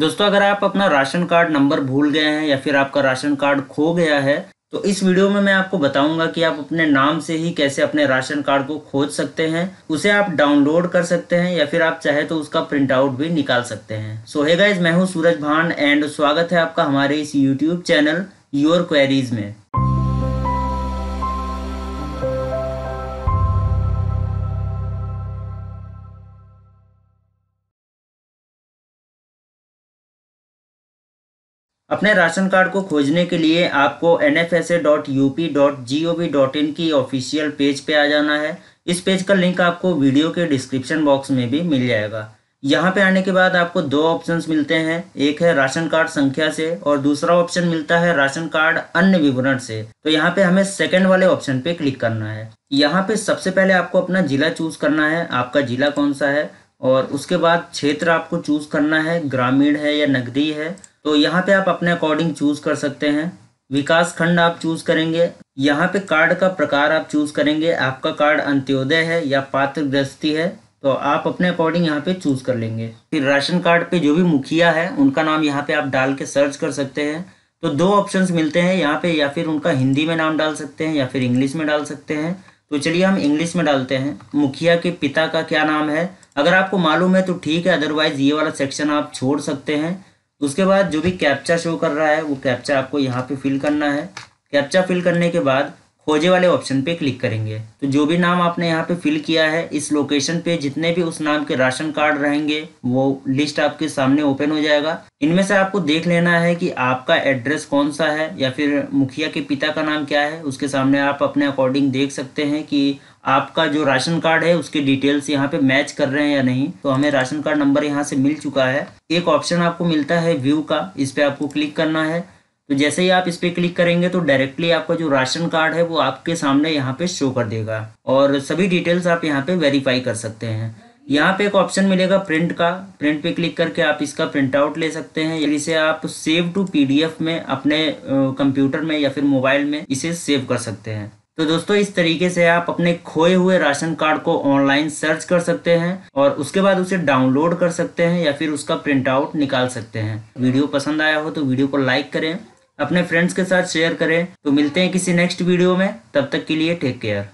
दोस्तों अगर आप अपना राशन कार्ड नंबर भूल गए हैं या फिर आपका राशन कार्ड खो गया है तो इस वीडियो में मैं आपको बताऊंगा कि आप अपने नाम से ही कैसे अपने राशन कार्ड को खोज सकते हैं उसे आप डाउनलोड कर सकते हैं या फिर आप चाहे तो उसका प्रिंट आउट भी निकाल सकते हैं सो है गाइज मैं हूँ सूरज भान एंड स्वागत है आपका हमारे इस यूट्यूब चैनल योर क्वेरीज में अपने राशन कार्ड को खोजने के लिए आपको N F S A dot U P dot G O V dot in की ऑफिशियल पेज पे आ जाना है इस पेज का लिंक आपको वीडियो के डिस्क्रिप्शन बॉक्स में भी मिल जाएगा यहाँ पे आने के बाद आपको दो ऑप्शन मिलते हैं एक है राशन कार्ड संख्या से और दूसरा ऑप्शन मिलता है राशन कार्ड अन्य विवरण से तो यहाँ पे हमें सेकंड वाले ऑप्शन पे क्लिक करना है यहाँ पे सबसे पहले आपको अपना जिला चूज करना है आपका जिला कौन सा है और उसके बाद क्षेत्र आपको चूज करना है ग्रामीण है या नगरी है तो यहाँ पे आप अपने अकॉर्डिंग चूज कर सकते हैं विकास खंड आप चूज करेंगे यहाँ पे कार्ड का प्रकार आप चूज करेंगे आपका कार्ड अंत्योदय है या पात्र गृहस्थी है तो आप अपने अकॉर्डिंग यहाँ पे चूज कर लेंगे फिर राशन कार्ड पे जो भी मुखिया है उनका नाम यहाँ पे आप डाल के सर्च कर सकते हैं तो दो ऑप्शंस मिलते हैं यहाँ पे या फिर उनका हिंदी में नाम डाल सकते हैं या फिर इंग्लिश में डाल सकते हैं तो चलिए हम इंग्लिश में डालते हैं मुखिया के पिता का क्या नाम है अगर आपको मालूम है तो ठीक है अदरवाइज ये वाला सेक्शन आप छोड़ सकते हैं उसके बाद जो भी कैप्चा शो कर रहा है वो कैप्चा आपको यहाँ पे फिल करना है कैप्चा फिल करने के बाद खोजे वाले ऑप्शन पे क्लिक करेंगे तो जो भी नाम आपने यहाँ पे फिल किया है इस लोकेशन पे जितने भी उस नाम के राशन कार्ड रहेंगे वो लिस्ट आपके सामने ओपन हो जाएगा इनमें से आपको देख लेना है कि आपका एड्रेस कौन सा है या फिर मुखिया के पिता का नाम क्या है उसके सामने आप अपने अकॉर्डिंग देख सकते हैं कि आपका जो राशन कार्ड है उसके डिटेल्स यहाँ पे मैच कर रहे हैं या नहीं तो हमें राशन कार्ड नंबर यहाँ से मिल चुका है एक ऑप्शन आपको मिलता है व्यू का इस पर आपको क्लिक करना है तो जैसे ही आप इस पर क्लिक करेंगे तो डायरेक्टली आपका जो राशन कार्ड है वो आपके सामने यहाँ पे शो कर देगा और सभी डिटेल्स आप यहाँ पे वेरीफाई कर सकते हैं यहाँ पे एक ऑप्शन मिलेगा प्रिंट का प्रिंट पे क्लिक करके आप इसका प्रिंट आउट ले सकते हैं इसे आप सेव टू पीडीएफ में अपने कंप्यूटर में या फिर मोबाइल में इसे सेव कर सकते हैं तो दोस्तों इस तरीके से आप अपने खोए हुए राशन कार्ड को ऑनलाइन सर्च कर सकते हैं और उसके बाद उसे डाउनलोड कर सकते हैं या फिर उसका प्रिंट आउट निकाल सकते हैं वीडियो पसंद आया हो तो वीडियो को लाइक करें अपने फ्रेंड्स के साथ शेयर करें तो मिलते हैं किसी नेक्स्ट वीडियो में तब तक के लिए टेक केयर